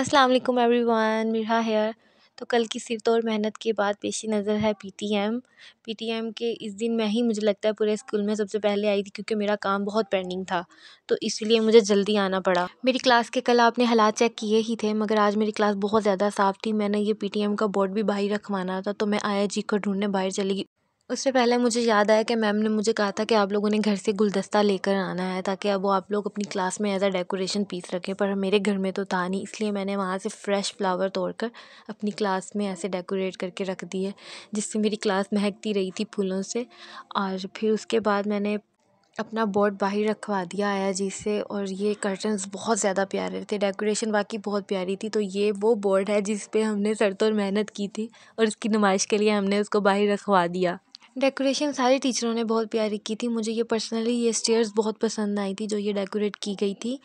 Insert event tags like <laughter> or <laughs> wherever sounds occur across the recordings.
अस्सलाम वालेकुम everyone Meera hair तो कल की सिर तोड़ मेहनत के बाद पेशी नज़र है पीटीएम पीटीएम के इस दिन मैं ही मुझे लगता है पूरे स्कूल में सबसे पहले आई थी क्योंकि मेरा काम बहुत पेंडिंग था तो इसलिए मुझे जल्दी आना पड़ा मेरी क्लास के कल आपने हालात चेक किए ही थे मगर आज मेरी क्लास बहुत ज़्यादा साफ़ थी मैंने ये पी का बोर्ड भी बाहर रखवाना था तो मैं आया जी को ढूंढने बाहर चली गई उससे पहले मुझे याद आया कि मैम ने मुझे कहा था कि आप लोगों ने घर से गुलदस्ता लेकर आना है ताकि अब वो आप लोग अपनी क्लास में एज़ अ डेकोरेशन पीस रखें पर मेरे घर में तो था नहीं इसलिए मैंने वहाँ से फ़्रेश फ्लावर तोड़कर अपनी क्लास में ऐसे डेकोरेट करके रख दिए जिससे मेरी क्लास महकती रही थी फूलों से और फिर उसके बाद मैंने अपना बोर्ड बाहर रखवा दिया आया जी से और ये कर्टन्स बहुत ज़्यादा प्यारे थे डेकोरेशन वाकई बहुत प्यारी थी तो ये वो बोर्ड है जिस पे हमने सर तोड़ मेहनत की थी और इसकी नुमाइश के लिए हमने उसको बाहर रखवा दिया डेकोरेशन सारी टीचरों ने बहुत प्यारी की थी मुझे ये पर्सनली ये स्टेयर्स बहुत पसंद आई थी जो ये डेकोरेट की गई थी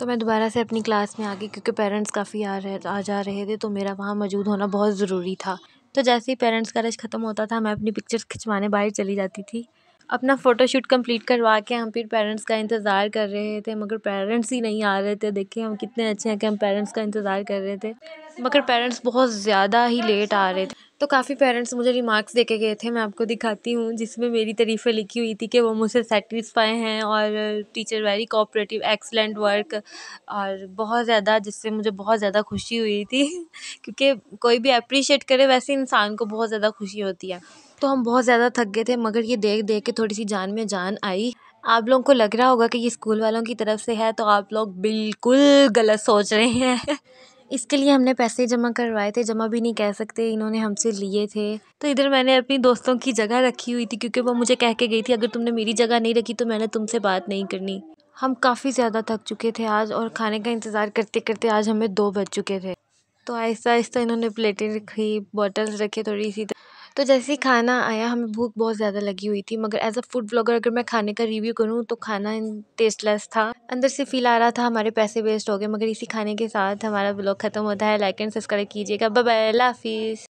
तो मैं दोबारा से अपनी क्लास में आ गई क्योंकि पेरेंट्स काफ़ी आ रहे आ जा रहे थे तो मेरा वहाँ मौजूद होना बहुत ज़रूरी था तो जैसे ही पेरेंट्स का रश ख़त्म होता था मैं अपनी पिक्चर्स खिंचवाने बाहर चली जाती थी अपना फ़ोटोशूट कंप्लीट करवा के हम फिर पेरेंट्स का इंतज़ार कर रहे थे मगर पेरेंट्स ही नहीं आ रहे थे देखिए हम कितने अच्छे हैं कि हम पेरेंट्स का इंतज़ार कर रहे थे मगर पेरेंट्स बहुत ज़्यादा ही लेट आ रहे थे तो काफ़ी पेरेंट्स मुझे रिमार्क्स दे के गए थे मैं आपको दिखाती हूँ जिसमें मेरी तारीफ़ें लिखी हुई थी कि वो मुझसे सेटिस्फाई हैं और teacher very cooperative excellent work और बहुत ज़्यादा जिससे मुझे बहुत ज़्यादा खुशी हुई थी <laughs> क्योंकि कोई भी अप्रिशिएट करे वैसे इंसान को बहुत ज़्यादा खुशी होती है तो हम बहुत ज़्यादा थक गए थे मगर ये देख देख के थोड़ी सी जान में जान आई आप लोगों को लग रहा होगा कि ये स्कूल वालों की तरफ से है तो आप लोग बिल्कुल गलत सोच रहे हैं <laughs> इसके लिए हमने पैसे जमा करवाए थे जमा भी नहीं कह सकते इन्होंने हमसे लिए थे तो इधर मैंने अपनी दोस्तों की जगह रखी हुई थी क्योंकि वो मुझे कह के गई थी अगर तुमने मेरी जगह नहीं रखी तो मैंने तुमसे बात नहीं करनी हम काफ़ी ज़्यादा थक चुके थे आज और खाने का इंतज़ार करते करते आज हमें दो बज चुके थे तो आहिस्ता आहिस्ता इन्होंने प्लेटें रखी बॉटल्स रखे थोड़ी सी तो तो जैसे ही खाना आया हमें भूख बहुत ज़्यादा लगी हुई थी मगर एज़ अ फ़ूड ब्लॉगर अगर मैं खाने का रिव्यू करूँ तो खाना टेस्टलेस था अंदर से फील आ रहा था हमारे पैसे वेस्ट हो गए मगर इसी खाने के साथ हमारा ब्लॉग ख़त्म होता है लाइक एंड सब्सक्राइब कीजिएगा बाय बाय अल्लाह हाफिज़